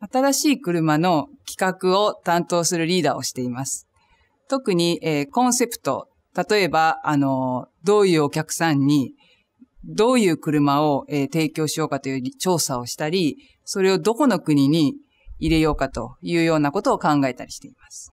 新しい車の企画を担当するリーダーをしています。特に、えー、コンセプト、例えば、あの、どういうお客さんに、どういう車を、えー、提供しようかという調査をしたり、それをどこの国に入れようかというようなことを考えたりしています。